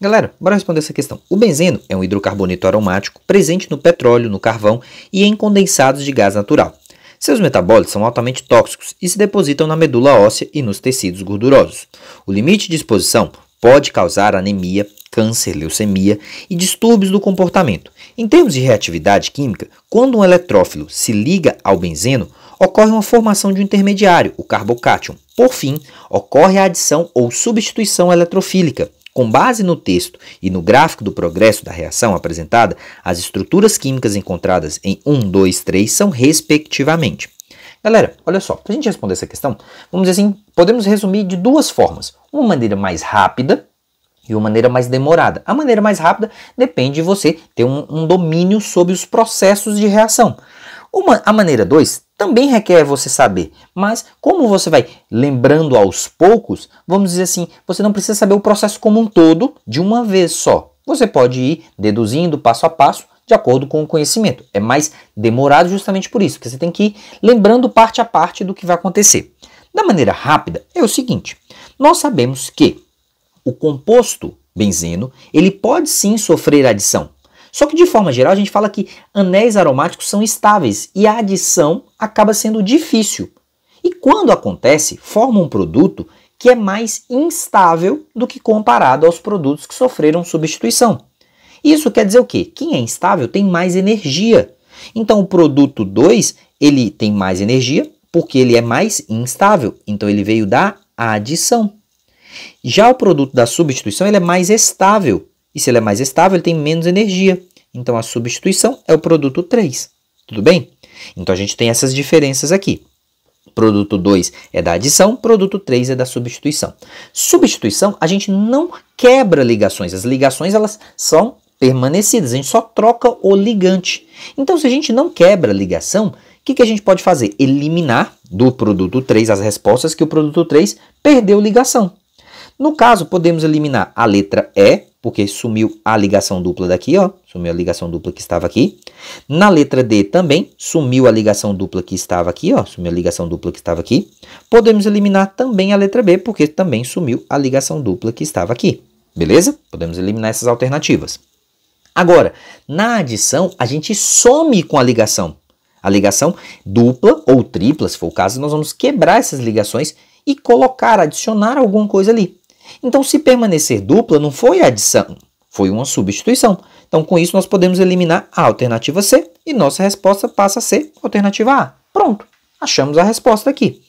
Galera, bora responder essa questão. O benzeno é um hidrocarboneto aromático presente no petróleo, no carvão e em condensados de gás natural. Seus metabólitos são altamente tóxicos e se depositam na medula óssea e nos tecidos gordurosos. O limite de exposição pode causar anemia, câncer, leucemia e distúrbios do comportamento. Em termos de reatividade química, quando um eletrófilo se liga ao benzeno, ocorre uma formação de um intermediário, o carbocátion. Por fim, ocorre a adição ou substituição eletrofílica, com base no texto e no gráfico do progresso da reação apresentada, as estruturas químicas encontradas em 1, 2, 3 são respectivamente. Galera, olha só, para a gente responder essa questão, vamos dizer assim, podemos resumir de duas formas. Uma maneira mais rápida, e uma maneira mais demorada. A maneira mais rápida depende de você ter um, um, domínio sobre os processos de reação. Uma, a maneira 2 também requer você saber, mas como você vai lembrando aos poucos, vamos dizer assim, você não precisa saber o processo como um todo de uma vez só. Você pode ir deduzindo passo a passo de acordo com o conhecimento. É mais demorado justamente por isso, porque você tem que ir lembrando parte a parte do que vai acontecer. Da maneira rápida, é o seguinte: nós sabemos que o composto benzeno, ele pode sim sofrer adição, só que de forma geral a gente fala que anéis aromáticos são estáveis e a adição acaba sendo difícil. E quando acontece, forma um produto que é mais instável do que comparado aos produtos que sofreram substituição. Isso quer dizer o quê? Quem é instável tem mais energia. Então o produto 2, ele tem mais energia porque ele é mais instável, então ele veio da adição. Já o produto da substituição, ele é mais estável. E se ele é mais estável, ele tem menos energia. Então, a substituição é o produto 3. Tudo bem? Então, a gente tem essas diferenças aqui. Produto 2 é da adição, produto 3 é da substituição. Substituição, a gente não quebra ligações. As ligações elas são permanecidas, a gente só troca o ligante. Então, se a gente não quebra a ligação, o que, que a gente pode fazer? Eliminar do produto 3 as respostas que o produto 3 perdeu ligação. No caso, podemos eliminar a letra E, porque sumiu a ligação dupla daqui, ó, sumiu a ligação dupla que estava aqui. Na letra D também sumiu a ligação dupla que estava aqui, ó, sumiu a ligação dupla que estava aqui. Podemos eliminar também a letra B, porque também sumiu a ligação dupla que estava aqui. Beleza? Podemos eliminar essas alternativas. Agora, na adição, a gente some com a ligação. A ligação dupla ou tripla, se for o caso, nós vamos quebrar essas ligações e colocar, adicionar alguma coisa ali. Então, se permanecer dupla, não foi adição, foi uma substituição. Então, com isso, nós podemos eliminar a alternativa C e nossa resposta passa a ser alternativa A. Pronto, achamos a resposta aqui.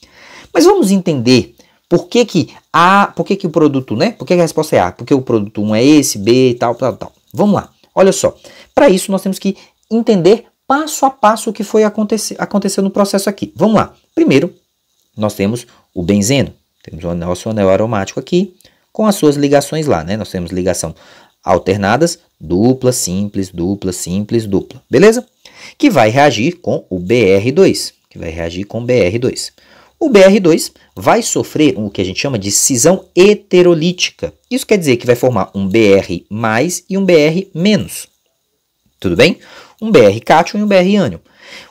Mas vamos entender por que, que a, por que, que o produto, né? Por que, que a resposta é A? Porque o produto 1 é esse, B e tal, tal, tal. Vamos lá. Olha só. Para isso, nós temos que entender passo a passo o que foi acontecer, aconteceu no processo aqui. Vamos lá. Primeiro, nós temos o benzeno. Temos o nosso anel aromático aqui com as suas ligações lá, né? Nós temos ligação alternadas, dupla, simples, dupla, simples, dupla, beleza? Que vai reagir com o BR2, que vai reagir com BR2. O BR2 vai sofrer o que a gente chama de cisão heterolítica. Isso quer dizer que vai formar um BR mais e um BR menos. Tudo bem? Um BR cátion e um BR ânion.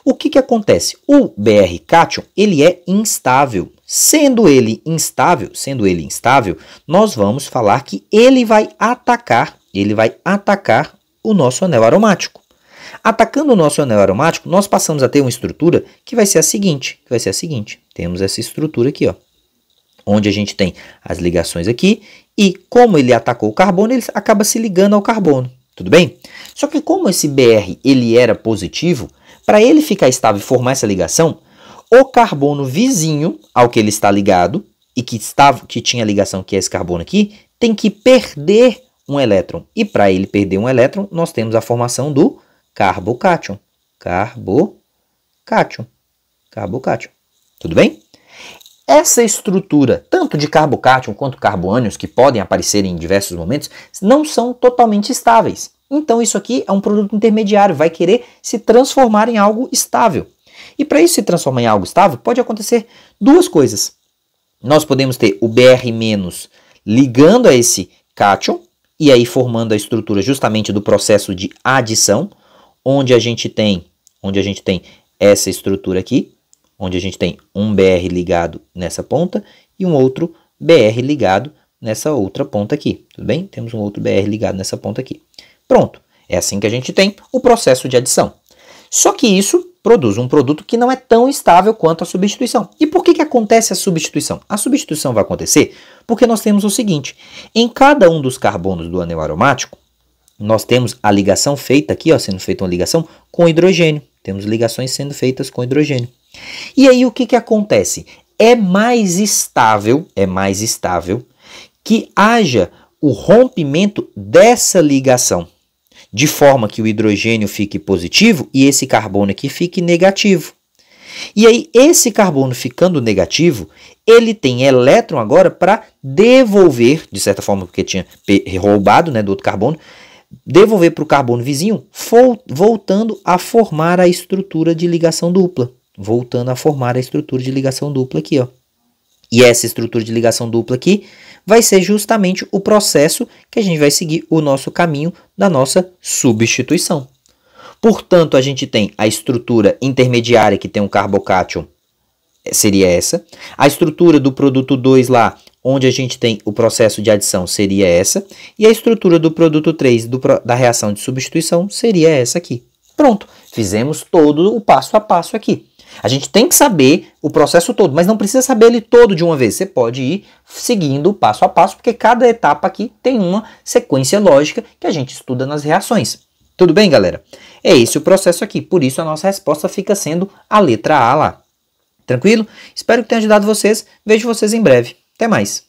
O que, que acontece? O BR cátion ele é instável. Sendo ele instável, sendo ele instável, nós vamos falar que ele vai atacar, ele vai atacar o nosso anel aromático. Atacando o nosso anel aromático, nós passamos a ter uma estrutura que vai ser a seguinte, que vai ser a seguinte. Temos essa estrutura aqui, ó, onde a gente tem as ligações aqui e como ele atacou o carbono, ele acaba se ligando ao carbono. Tudo bem? Só que como esse Br ele era positivo, para ele ficar estável e formar essa ligação, o carbono vizinho ao que ele está ligado e que estava que tinha ligação que é esse carbono aqui, tem que perder um elétron. E para ele perder um elétron, nós temos a formação do carbocátion. Carbocátion. Carbocátion. Tudo bem? essa estrutura, tanto de carbocátion quanto carboânions, que podem aparecer em diversos momentos, não são totalmente estáveis. Então isso aqui é um produto intermediário, vai querer se transformar em algo estável. E para isso se transformar em algo estável, pode acontecer duas coisas. Nós podemos ter o Br- ligando a esse cátion e aí formando a estrutura justamente do processo de adição, onde a gente tem, onde a gente tem essa estrutura aqui, onde a gente tem um BR ligado nessa ponta e um outro BR ligado nessa outra ponta aqui, tudo bem? Temos um outro BR ligado nessa ponta aqui. Pronto, é assim que a gente tem o processo de adição. Só que isso produz um produto que não é tão estável quanto a substituição. E por que, que acontece a substituição? A substituição vai acontecer porque nós temos o seguinte: em cada um dos carbonos do anel aromático, nós temos a ligação feita aqui, ó, sendo feita uma ligação com hidrogênio. Temos ligações sendo feitas com hidrogênio. E aí o que, que acontece? É mais estável, é mais estável que haja o rompimento dessa ligação, de forma que o hidrogênio fique positivo e esse carbono aqui fique negativo. E aí, esse carbono ficando negativo, ele tem elétron agora para devolver, de certa forma, porque tinha roubado né, do outro carbono, devolver para o carbono vizinho, voltando a formar a estrutura de ligação dupla voltando a formar a estrutura de ligação dupla aqui, ó. E essa estrutura de ligação dupla aqui vai ser justamente o processo que a gente vai seguir o nosso caminho da nossa substituição. Portanto, a gente tem a estrutura intermediária que tem um carbocátion, eh, seria essa. A estrutura do produto 2 lá, onde a gente tem o processo de adição, seria essa. E a estrutura do produto 3 do, da reação de substituição seria essa aqui. Pronto, fizemos todo o passo a passo aqui. A gente tem que saber o processo todo, mas não precisa saber ele todo de uma vez. Você pode ir seguindo passo a passo, porque cada etapa aqui tem uma sequência lógica que a gente estuda nas reações. Tudo bem, galera? É esse o processo aqui, por isso a nossa resposta fica sendo a letra A lá. Tranquilo? Espero que tenha ajudado vocês. Vejo vocês em breve. Até mais.